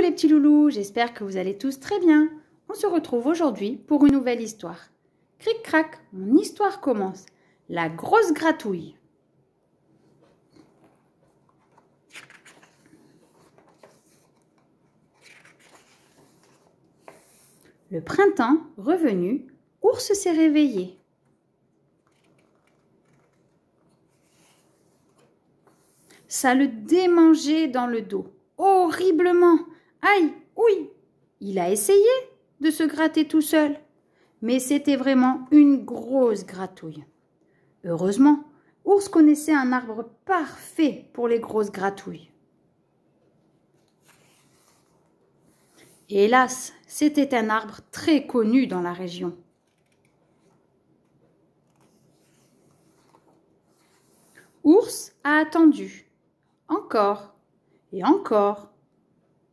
les petits loulous, j'espère que vous allez tous très bien. On se retrouve aujourd'hui pour une nouvelle histoire. Cric-crac, mon histoire commence. La grosse gratouille. Le printemps, revenu, Ours s'est réveillé. Ça le démangeait dans le dos, horriblement. Aïe, oui, il a essayé de se gratter tout seul, mais c'était vraiment une grosse gratouille. Heureusement, Ours connaissait un arbre parfait pour les grosses gratouilles. hélas, c'était un arbre très connu dans la région. Ours a attendu, encore et encore,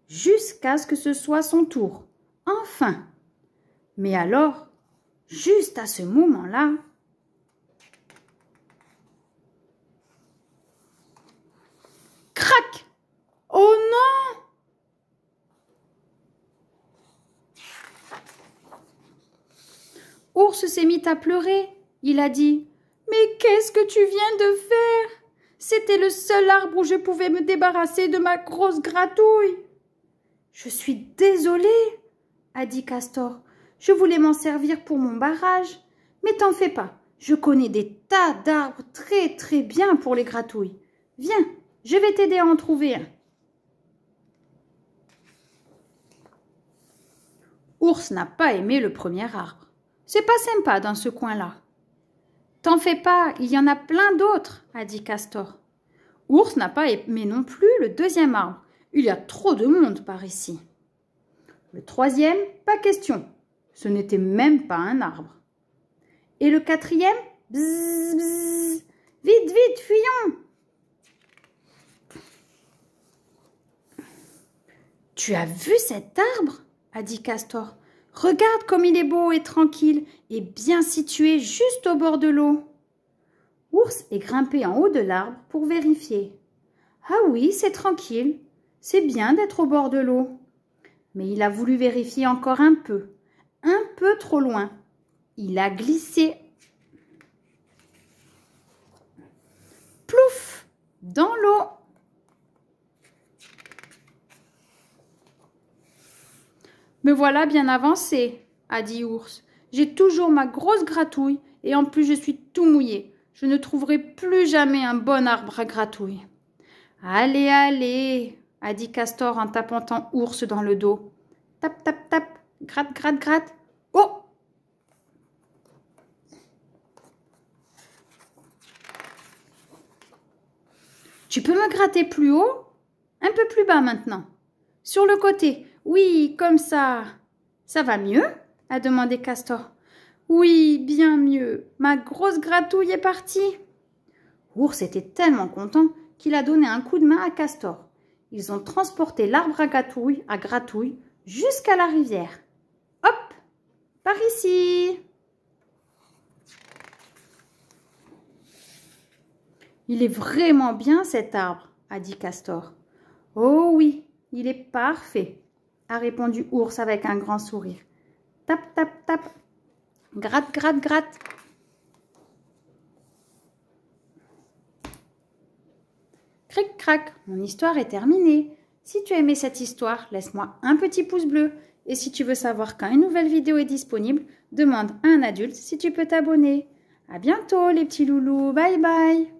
jusqu'à ce que ce soit son tour. Enfin Mais alors, juste à ce moment-là, crac Oh non Ours s'est mis à pleurer. Il a dit Mais qu'est-ce que tu viens de faire C'était le seul arbre où je pouvais me débarrasser de ma grosse gratouille. Je suis désolée, a dit Castor. Je voulais m'en servir pour mon barrage. Mais t'en fais pas, je connais des tas d'arbres très très bien pour les gratouilles. Viens, je vais t'aider à en trouver un. Ours n'a pas aimé le premier arbre. C'est pas sympa dans ce coin-là. T'en fais pas, il y en a plein d'autres, a dit Castor. Ours n'a pas aimé non plus le deuxième arbre. Il y a trop de monde par ici. Le troisième, pas question. Ce n'était même pas un arbre. Et le quatrième, bzz, vite, vite, fuyons Tu as vu cet arbre a dit Castor. Regarde comme il est beau et tranquille et bien situé juste au bord de l'eau. Ours est grimpé en haut de l'arbre pour vérifier. Ah oui, c'est tranquille. C'est bien d'être au bord de l'eau. Mais il a voulu vérifier encore un peu, un peu trop loin. Il a glissé. Plouf Dans l'eau Me voilà bien avancé, a dit Ours. J'ai toujours ma grosse gratouille et en plus je suis tout mouillé. Je ne trouverai plus jamais un bon arbre à gratouille. Allez, allez, a dit Castor en tapotant Ours dans le dos. Tap, tap, tap, gratte, gratte, gratte. Oh Tu peux me gratter plus haut Un peu plus bas maintenant. Sur le côté. Oui, comme ça. Ça va mieux a demandé Castor. Oui, bien mieux. Ma grosse gratouille est partie. Ours était tellement content qu'il a donné un coup de main à Castor ils ont transporté l'arbre à gratouille, à gratouille jusqu'à la rivière. Hop Par ici Il est vraiment bien cet arbre, a dit Castor. Oh oui, il est parfait, a répondu Ours avec un grand sourire. Tap, tap, tap. Gratte, gratte, gratte. Crac, mon histoire est terminée. Si tu as aimé cette histoire, laisse-moi un petit pouce bleu. Et si tu veux savoir quand une nouvelle vidéo est disponible, demande à un adulte si tu peux t'abonner. À bientôt les petits loulous, bye bye